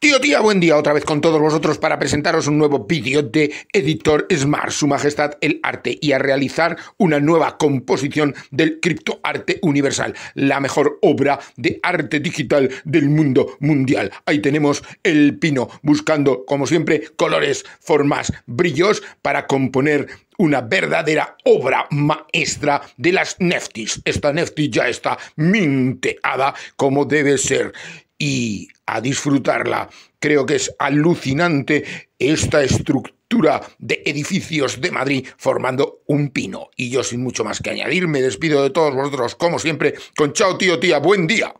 Tío, tía, buen día otra vez con todos vosotros para presentaros un nuevo vídeo de Editor Smart, Su Majestad el Arte, y a realizar una nueva composición del arte universal, la mejor obra de arte digital del mundo mundial. Ahí tenemos el pino buscando, como siempre, colores, formas, brillos para componer una verdadera obra maestra de las neftis. Esta nefti ya está minteada como debe ser. Y a disfrutarla. Creo que es alucinante esta estructura de edificios de Madrid formando un pino. Y yo sin mucho más que añadir, me despido de todos vosotros, como siempre, con chao tío tía, buen día.